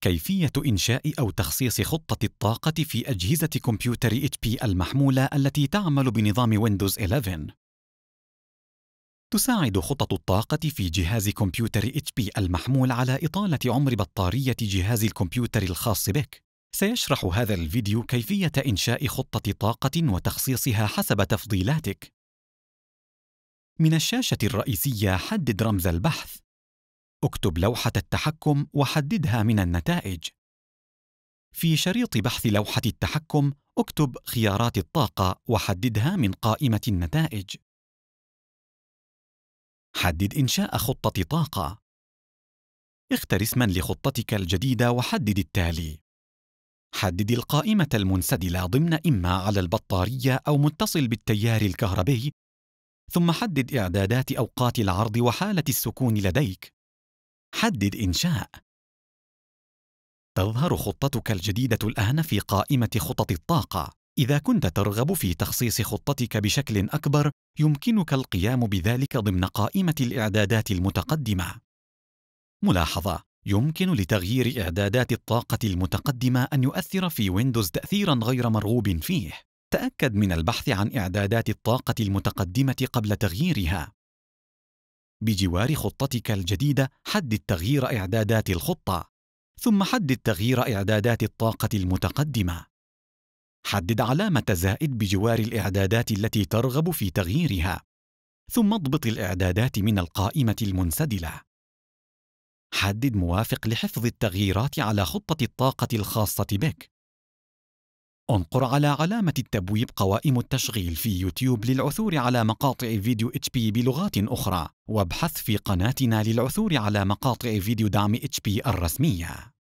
كيفية إنشاء أو تخصيص خطة الطاقة في أجهزة كمبيوتر HP المحمولة التي تعمل بنظام ويندوز 11 تساعد خطط الطاقة في جهاز كمبيوتر HP المحمول على إطالة عمر بطارية جهاز الكمبيوتر الخاص بك سيشرح هذا الفيديو كيفية إنشاء خطة طاقة وتخصيصها حسب تفضيلاتك من الشاشة الرئيسية حدد رمز البحث اكتب لوحة التحكم وحددها من النتائج. في شريط بحث لوحة التحكم اكتب خيارات الطاقة وحددها من قائمة النتائج. حدد إنشاء خطة طاقة. اختر اسمًا لخطتك الجديدة وحدد التالي: حدد القائمة المنسدلة ضمن إما على البطارية أو متصل بالتيار الكهربي، ثم حدد إعدادات أوقات العرض وحالة السكون لديك. حدد إنشاء تظهر خطتك الجديدة الآن في قائمة خطط الطاقة. إذا كنت ترغب في تخصيص خطتك بشكل أكبر، يمكنك القيام بذلك ضمن قائمة الإعدادات المتقدمة. ملاحظة: يمكن لتغيير إعدادات الطاقة المتقدمة أن يؤثر في ويندوز تأثيرًا غير مرغوب فيه. تأكد من البحث عن إعدادات الطاقة المتقدمة قبل تغييرها. بجوار خطتك الجديدة حدد تغيير إعدادات الخطة، ثم حدد تغيير إعدادات الطاقة المتقدمة. حدد علامة زائد بجوار الإعدادات التي ترغب في تغييرها، ثم اضبط الإعدادات من القائمة المنسدلة. حدد موافق لحفظ التغييرات على خطة الطاقة الخاصة بك. انقر على علامة التبويب قوائم التشغيل في يوتيوب للعثور على مقاطع فيديو اتش بي بلغات أخرى وابحث في قناتنا للعثور على مقاطع فيديو دعم اتش بي الرسمية